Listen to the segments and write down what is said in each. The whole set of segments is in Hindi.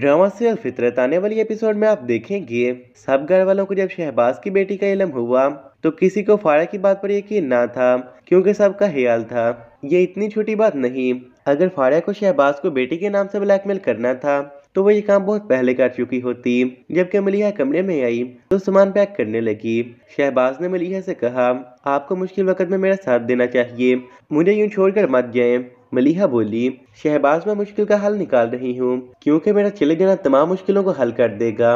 ड्रामा सीरियल फितरत आने वाली एपिसोड में आप देखेंगे सब घर वालों को जब शहबाज की बेटी का इलम हुआ तो किसी को फाड़ा की बात पर यकीन ना था क्योंकि सबका ख्याल था ये इतनी छोटी बात नहीं अगर फाड़ा को शहबाज को बेटी के नाम से ब्लैकमेल करना था तो वो ये काम बहुत पहले कर चुकी होती जब मलिया कमरे में आई तो सामान पैक करने लगी शहबाज ने मलिया से कहा आपको मुश्किल वक्त में मेरा साथ देना चाहिए मुझे यूं छोड़कर मत जाए मलिहा बोली शहबाज मैं मुश्किल का हल निकाल रही हूँ क्योंकि मेरा चले जाना तमाम मुश्किलों को हल कर देगा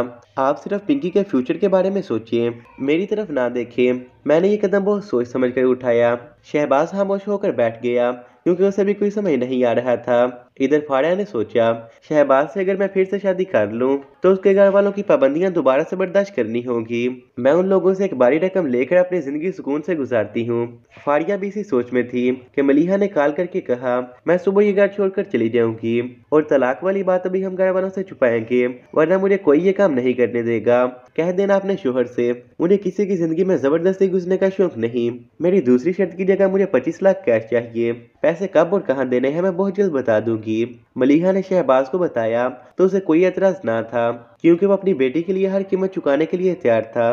आप सिर्फ पिंकी के फ्यूचर के बारे में सोचिए मेरी तरफ ना देखें मैंने ये कदम बहुत सोच समझ कर उठाया शहबाज खामोश होकर बैठ गया क्योंकि उसे भी कोई समझ नहीं आ रहा था इधर फाड़िया ने सोचा शहबाज से अगर मैं फिर से शादी कर लूँ तो उसके घर वालों की पाबंदियां दोबारा से बर्दाश्त करनी होगी मैं उन लोगों से एक बारी रकम लेकर अपनी जिंदगी सुकून से गुजारती हूँ फाड़िया भी इसी सोच में थी कि मलिहा ने कॉल करके कहा मैं सुबह ये घर छोड़कर चली जाऊंगी और तलाक वाली बात अभी हम घर वालों से छुपाएंगे वरना मुझे कोई ये काम नहीं करने देगा कह देना अपने शोहर से उन्हें किसी की जिंदगी में जबरदस्ती घुसने का शौक नहीं मेरी दूसरी शर्त की जगह मुझे पच्चीस लाख कैश चाहिए पैसे कब और कहाँ देने हैं मैं बहुत जल्द बता दूंगी होगी मलिहा ने शहबाज को बताया तो उसे कोई एतराज ना था क्योंकि वो अपनी बेटी के लिए हर कीमत चुकाने के लिए तैयार था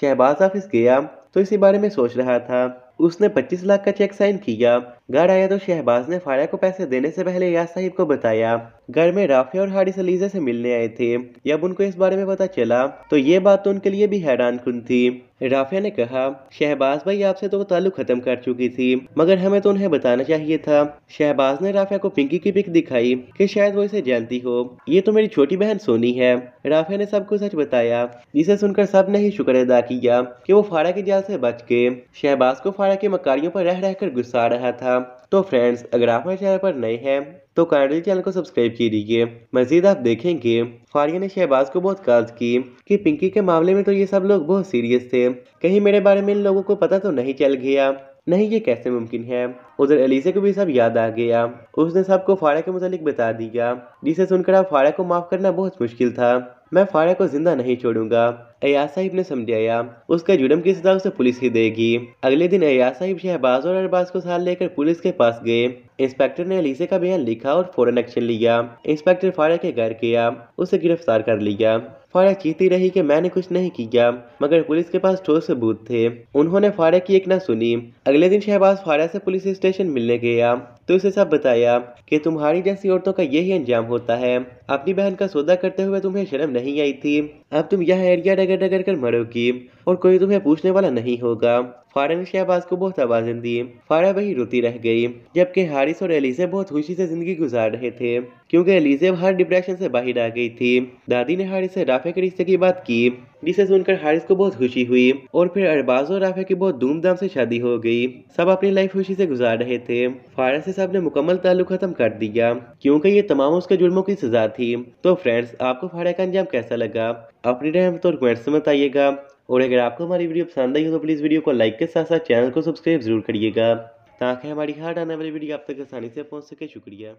शहबाज ऑफिस गया तो इसी बारे में सोच रहा था उसने 25 लाख का चेक साइन किया घर आया तो शहबाज ने फारिया को पैसे देने से पहले याद साहिब को बताया घर में राफिया और हारिस अलीजा से मिलने आए थे जब उनको इस बारे में पता चला तो ये बात तो उनके लिए भी हैरान कन थी राफिया ने कहा शहबाज भाई आपसे तो वो ताल्लुक खत्म कर चुकी थी मगर हमें तो उन्हें बताना चाहिए था शहबाज ने राफिया को पिंकी की पिक दिखाई कि शायद वो इसे जानती हो ये तो मेरी छोटी बहन सोनी है राफिया ने सबको सच बताया जिसे सुनकर सब ने ही शुक्र अदा किया कि वो फाड़ा के जाल से बच गए शहबाज को फाड़ा के मकारियों पर रह रहकर गुस्सा रहा था तो फ्रेंड्स अगर आप हमारे चैनल पर नए हैं तो काइंडली चैनल को सब्सक्राइब की दीजिए मजीद आप देखेंगे फारिया ने शहबाज को बहुत काज की कि पिंकी के मामले में तो ये सब लोग बहुत सीरियस थे कहीं मेरे बारे में इन लोगों को पता तो नहीं चल गया नहीं ये कैसे मुमकिन है उधर अलीसे को भी सब याद आ गया उसने सबको फ़ारा के मुतालिक बता दिया जिसे सुनकर आप फ़ारा को माफ़ करना बहुत मुश्किल था मैं फारा को जिंदा नहीं छोड़ूंगा अयाज साहिब ने समझाया उसका जुर्म की सजा उसे पुलिस ही देगी अगले दिन अया साहिब शहबाज और अरबाज को साथ लेकर पुलिस के पास गए इंस्पेक्टर ने अलीसे का बयान लिखा और फौरन एक्शन लिया इंस्पेक्टर फारा के घर गया उसे गिरफ्तार कर लिया फारा चीती रही कि मैंने कुछ नहीं किया मगर पुलिस के पास ठोस सबूत थे उन्होंने फ़ारे की एक न सुनी अगले दिन शहबाज फारा से पुलिस स्टेशन मिलने गया तो उसे सब बताया कि तुम्हारी जैसी औरतों का यही अंजाम होता है अपनी बहन का सौदा करते हुए तुम्हें शर्म नहीं आई थी अब तुम यह एरिया डगर डगर कर मरोगी और कोई तुम्हें पूछने वाला नहीं होगा फारह ने शहबाज को बहुत आवाजन दी फारह वही रोती रह गई जबकि हारिस और एलिजे बहुत खुशी से जिंदगी गुजार रहे थे क्योंकि एलिजे हर डिप्रेशन से बाहर आ गई थी दादी ने हारिस से राफे के रिश्ते की बात की जिसे सुनकर हारिस को बहुत खुशी हुई और फिर अरबाज और राफे की बहुत धूमधाम से शादी हो गई सब अपनी लाइफ खुशी से गुजार रहे थे फारह से सब ने मुकम्मल ताल्लुक खत्म कर दिया क्योंकि ये तमाम उसके जुर्मों की सजा थी तो फ्रेंड्स आपको फारह का अंजाम कैसा लगा अपनी रहमत और कमेंट्स में बताइएगा और अगर आपको हमारी वीडियो पसंद आई हो तो प्लीज़ वीडियो को लाइक के साथ साथ चैनल को सब्सक्राइब जरूर करिएगा ताकि हमारी हर आने वाली वीडियो आप तक आसानी से पहुँच सके शुक्रिया